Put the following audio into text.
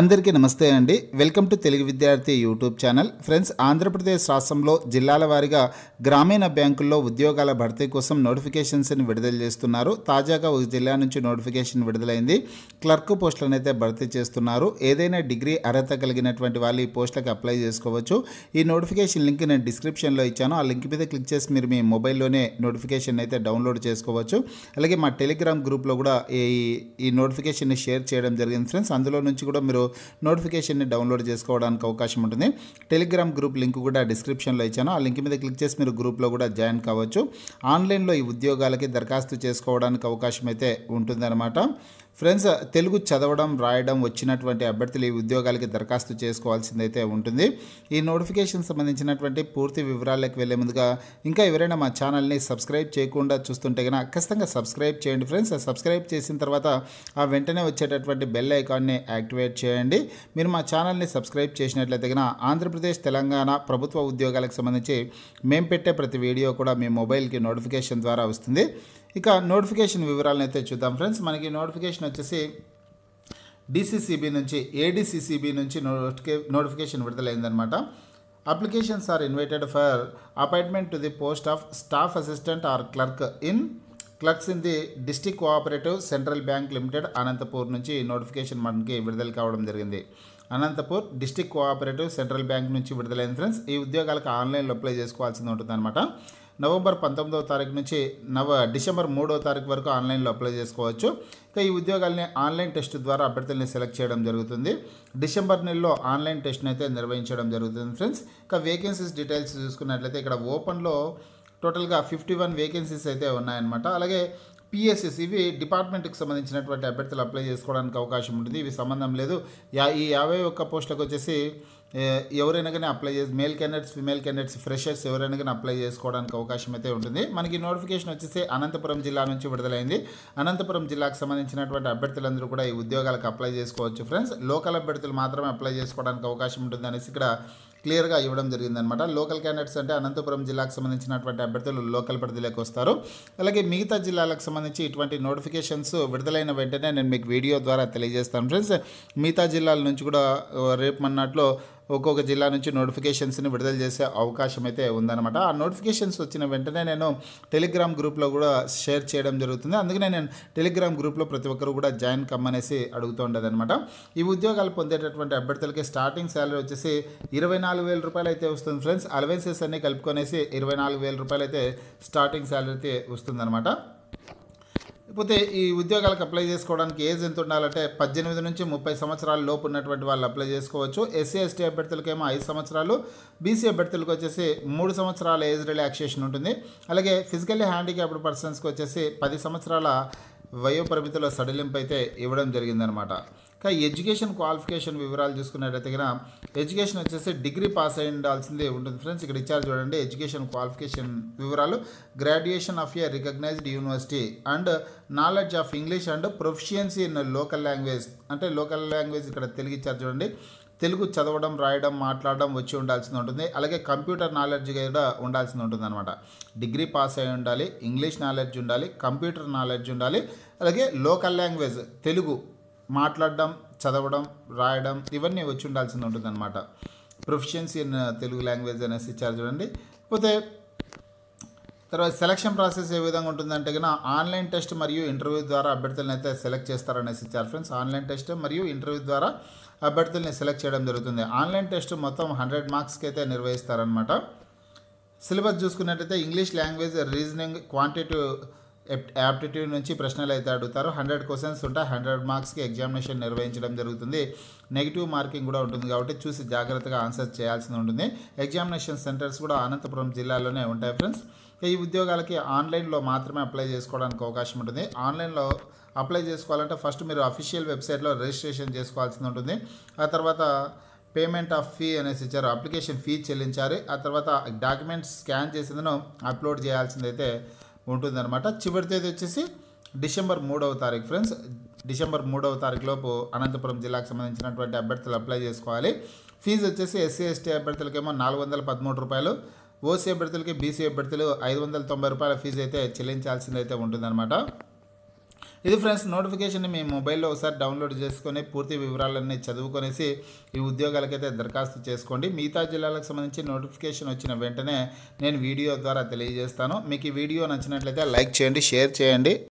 అందరికీ నమస్తే అండి వెల్కమ్ టు తెలుగు విద్యార్థి యూట్యూబ్ ఛానల్ ఫ్రెండ్స్ ఆంధ్రప్రదేశ్ రాష్ట్రంలో జిల్లాల వారీగా గ్రామీణ బ్యాంకుల్లో ఉద్యోగాల భర్తీ కోసం నోటిఫికేషన్స్ని విడుదల చేస్తున్నారు తాజాగా ఒక జిల్లా నుంచి నోటిఫికేషన్ విడుదలైంది క్లర్క్ పోస్టులను అయితే భర్తీ చేస్తున్నారు ఏదైనా డిగ్రీ అర్హత కలిగినటువంటి వాళ్ళు ఈ పోస్టులకు అప్లై చేసుకోవచ్చు ఈ నోటిఫికేషన్ లింక్ నేను డిస్క్రిప్షన్లో ఇచ్చాను ఆ లింక్ మీద క్లిక్ చేసి మీరు మీ మొబైల్లోనే నోటిఫికేషన్ అయితే డౌన్లోడ్ చేసుకోవచ్చు అలాగే మా టెలిగ్రామ్ గ్రూప్లో కూడా ఈ ఈ నోటిఫికేషన్ని షేర్ చేయడం జరిగింది ఫ్రెండ్స్ అందులో నుంచి కూడా మీరు నోటిఫికేషన్ని డౌన్లోడ్ చేసుకోవడానికి అవకాశం ఉంటుంది టెలిగ్రామ్ గ్రూప్ లింక్ కూడా డిస్క్రిప్షన్లో ఇచ్చాను ఆ లింక్ మీద క్లిక్ చేసి మీరు గ్రూప్లో కూడా జాయిన్ కావచ్చు ఆన్లైన్లో ఈ ఉద్యోగాలకి దరఖాస్తు చేసుకోవడానికి అవకాశం అయితే ఉంటుందన్నమాట ఫ్రెండ్స్ తెలుగు చదవడం రాయడం వచ్చినటువంటి అభ్యర్థులు ఈ ఉద్యోగాలకి దరఖాస్తు చేసుకోవాల్సిందైతే ఉంటుంది ఈ నోటిఫికేషన్ సంబంధించినటువంటి పూర్తి వివరాలకు వెళ్ళే ముందుగా ఇంకా ఎవరైనా మా ఛానల్ని సబ్స్క్రైబ్ చేయకుండా చూస్తుంటే కనుక ఖచ్చితంగా సబ్స్క్రైబ్ చేయండి ఫ్రెండ్స్ సబ్స్క్రైబ్ చేసిన తర్వాత ఆ వెంటనే వచ్చేటటువంటి బెల్ ఐకాన్ని యాక్టివేట్ చేయండి మీరు మా ఛానల్ని సబ్స్క్రైబ్ చేసినట్లయితే కనుక ఆంధ్రప్రదేశ్ తెలంగాణ ప్రభుత్వ ఉద్యోగాలకు సంబంధించి మేము పెట్టే ప్రతి వీడియో కూడా మీ మొబైల్కి నోటిఫికేషన్ ద్వారా వస్తుంది ఇక నోటిఫికేషన్ వివరాలను అయితే చూద్దాం ఫ్రెండ్స్ మనకి నోటిఫికేషన్ నోటిఫికేషన్ వచ్చేసి డిసిసిబి నుంచి ఏడిసిసిబి నుంచి నోటిఫికే నోటిఫికేషన్ విడుదలైందనమాట applications are invited for appointment to the post of staff assistant or clerk in clerks in the district cooperative central bank limited Anantapur నుంచి నోటిఫికేషన్ మనకి విడుదల కావడం జరిగింది Anantapur district cooperative central bank నుంచి విడుదలైన ఫ్రెండ్స్ ఈ ఉద్యోగాలకు ఆన్లైన్లో అప్లై చేసుకోవాల్సింది ఉంటుంది అనమాట నవంబర్ పంతొమ్మిదవ తారీఖు నుంచి నవ డిసెంబర్ మూడవ తారీఖు వరకు ఆన్లైన్లో అప్లై చేసుకోవచ్చు ఇక ఈ ఉద్యోగాల్ని ఆన్లైన్ టెస్ట్ ద్వారా అభ్యర్థుల్ని సెలెక్ట్ చేయడం జరుగుతుంది డిసెంబర్ నెలలో ఆన్లైన్ టెస్ట్ని అయితే నిర్వహించడం జరుగుతుంది ఫ్రెండ్స్ ఇక వేకెన్సీస్ డీటెయిల్స్ చూసుకున్నట్లయితే ఇక్కడ ఓపెన్లో టోటల్గా ఫిఫ్టీ వన్ వేకెన్సీస్ అయితే ఉన్నాయన్నమాట అలాగే పిఎస్ఎస్ ఇవి డిపార్ట్మెంట్కి సంబంధించినటువంటి అభ్యర్థులు అప్లై చేసుకోవడానికి అవకాశం ఉంటుంది ఇవి సంబంధం లేదు యా ఈ యాభై ఒక్క పోస్టులకు వచ్చేసి ఎవరైనా కానీ అప్లై చేసి male candidates female candidates freshers ఎవరైనా కానీ అప్లై చేసుకోవడానికి అవకాశం అయితే ఉంటుంది మనకి నోటిఫికేషన్ వచ్చేసి అనంతపురం జిల్లా నుంచి విడుదలైంది అనంతపురం జిల్లాకు సంబంధించినటువంటి అభ్యర్థులందరూ కూడా ఈ ఉద్యోగాలకు అప్లై చేసుకోవచ్చు ఫ్రెండ్స్ లోకల్ అభ్యర్థులు మాత్రమే అప్లై చేసుకోవడానికి అవకాశం ఉంటుంది అనేసి ఇక్కడ క్లియర్గా ఇవ్వడం జరిగిందనమాట లోకల్ క్యాండిడేట్స్ అంటే అనంతపురం జిల్లాకు సంబంధించినటువంటి అభ్యర్థులు లోకల్ పరిధిలోకి వస్తారు అలాగే మిగతా జిల్లాలకు సంబంధించి ఇటువంటి నోటిఫికేషన్స్ విడుదలైన వెంటనే నేను మీకు వీడియో ద్వారా తెలియజేస్తాను ఫ్రెండ్స్ మిగతా జిల్లాల నుంచి కూడా రేపు మన్నట్లో ఒక్కొక్క జిల్లా నుంచి నోటిఫికేషన్స్ని విడుదల చేసే అవకాశం అయితే ఉందన్నమాట ఆ నోటిఫికేషన్స్ వచ్చిన వెంటనే నేను టెలిగ్రామ్ గ్రూప్లో కూడా షేర్ చేయడం జరుగుతుంది అందుకనే నేను టెలిగ్రామ్ గ్రూప్లో ప్రతి ఒక్కరు కూడా జాయిన్ కమ్మనేసి అడుగుతూ ఉండదన్నమాట ఈ ఉద్యోగాలు పొందేటటువంటి అభ్యర్థులకి స్టార్టింగ్ శాలరీ వచ్చేసి ఇరవై నాలుగు నాలుగు వేల రూపాయలు అయితే వస్తుంది ఫ్రెండ్స్ అలవెన్సెస్ అన్నీ కలుపుకొనేసి ఇరవై నాలుగు వేల రూపాయలు అయితే స్టార్టింగ్ శాలరీ అయితే వస్తుందన్నమాట ఇకపోతే ఈ ఉద్యోగాలకు అప్లై చేసుకోవడానికి ఏజ్ ఎంత ఉండాలంటే పద్దెనిమిది నుంచి ముప్పై సంవత్సరాల లోపు ఉన్నటువంటి వాళ్ళు అప్లై చేసుకోవచ్చు ఎస్సీ ఎస్టీ అభ్యర్థులకేమో ఐదు సంవత్సరాలు బీసీ అభ్యర్థులకు వచ్చేసి మూడు సంవత్సరాల ఏజ్ రిలాక్సేషన్ ఉంటుంది అలాగే ఫిజికల్లీ హ్యాండిక్యాప్డ్ పర్సన్స్కి వచ్చేసి పది సంవత్సరాల వయోపరిమితిలో సడలింపు అయితే ఇవ్వడం జరిగిందనమాట ఎడ్యుకేషన్ క్వాలిఫికేషన్ వివరాలు చూసుకున్నట్టయితే కనుక ఎడ్యుకేషన్ వచ్చేసి డిగ్రీ పాస్ అయ్యి ఉండాల్సిందే ఉంటుంది ఫ్రెండ్స్ ఇక్కడ ఇచ్చారు చూడండి ఎడ్యుకేషన్ క్వాలిఫికేషన్ వివరాలు graduation of a recognised university and knowledge of English and proficiency in local language అంటే లోకల్ లాంగ్వేజ్ ఇక్కడ తెలుగు ఇచ్చారు చూడండి తెలుగు చదవడం రాయడం మాట్లాడడం వచ్చి ఉండాల్సింది ఉంటుంది అలాగే కంప్యూటర్ నాలెడ్జ్ కూడా ఉండాల్సింది ఉంటుంది అనమాట డిగ్రీ పాస్ అయి ఉండాలి ఇంగ్లీష్ నాలెడ్జ్ ఉండాలి కంప్యూటర్ నాలెడ్జ్ ఉండాలి అలాగే లోకల్ లాంగ్వేజ్ తెలుగు మాట్లాడడం చదవడం రాయడం ఇవన్నీ వచ్చి ఉండాల్సింది ఉంటుంది అనమాట ప్రొఫిషియన్సీ ఇన్ తెలుగు లాంగ్వేజ్ అనేసి ఇచ్చారు చూడండి పోతే తర్వాత సెలక్షన్ ప్రాసెస్ ఏ విధంగా ఉంటుందంటే కన్నా ఆన్లైన్ టెస్ట్ మరియు ఇంటర్వ్యూ ద్వారా అభ్యర్థులను అయితే సెలెక్ట్ చేస్తారనేసి ఇచ్చారు ఫ్రెండ్స్ ఆన్లైన్ టెస్ట్ మరియు ఇంటర్వ్యూ ద్వారా అభ్యర్థుల్ని సెలెక్ట్ చేయడం జరుగుతుంది ఆన్లైన్ టెస్ట్ మొత్తం హండ్రెడ్ మార్క్స్కి అయితే నిర్వహిస్తారనమాట సిలబస్ చూసుకున్నట్టయితే English language reasoning quantity aptitude నుంచి ప్రశ్నలు అయితే అడుగుతారు హండ్రెడ్ క్వశ్చన్స్ ఉంటాయి హండ్రెడ్ మార్క్స్కి ఎగ్జామినేషన్ నిర్వహించడం జరుగుతుంది నెగిటివ్ మార్కింగ్ కూడా ఉంటుంది కాబట్టి చూసి జాగ్రత్తగా ఆన్సర్ చేయాల్సి ఉంటుంది ఎగ్జామినేషన్ సెంటర్స్ కూడా అనంతపురం జిల్లాలోనే ఉంటాయి ఫ్రెండ్స్ ఈ ఉద్యోగాలకి ఆన్లైన్లో మాత్రమే అప్లై చేసుకోవడానికి అవకాశం ఉంటుంది ఆన్లైన్లో అప్లై చేసుకోవాలంటే ఫస్ట్ మీరు అఫీషియల్ వెబ్సైట్లో రిజిస్ట్రేషన్ చేసుకోవాల్సి ఉంటుంది ఆ తర్వాత పేమెంట్ ఆఫ్ ఫీ అనేసి ఇచ్చారు అప్లికేషన్ ఫీ చెల్లించాలి ఆ తర్వాత డాక్యుమెంట్స్ స్కాన్ చేసిందను అప్లోడ్ చేయాల్సిందైతే ఉంటుందన్నమాట చివరి తేదీ వచ్చేసి డిసెంబర్ మూడవ తారీఖు ఫ్రెండ్స్ డిసెంబర్ మూడవ తారీఖు లోపు అనంతపురం జిల్లాకు సంబంధించినటువంటి అభ్యర్థులు అప్లై చేసుకోవాలి ఫీజు వచ్చేసి ఎస్సీ ఎస్టీ అభ్యర్థులకేమో నాలుగు వందల పదమూడు రూపాయలు ఓసీ అభ్యర్థులకి బీసీ అభ్యర్థులు ఐదు వందల తొంభై రూపాయల ఫీజు అయితే చెల్లించాల్సిందైతే ఉంటుందన్నమాట ఇది ఫ్రెండ్స్ నోటిఫికేషన్ మీ మొబైల్లో ఒకసారి డౌన్లోడ్ చేసుకొని పూర్తి వివరాలన్నీ చదువుకొనేసి ఈ ఉద్యోగాలకైతే దరఖాస్తు చేసుకోండి మిగతా జిల్లాలకు సంబంధించి నోటిఫికేషన్ వచ్చిన వెంటనే నేను వీడియో ద్వారా తెలియజేస్తాను మీకు ఈ వీడియో నచ్చినట్లయితే లైక్ చేయండి షేర్ చేయండి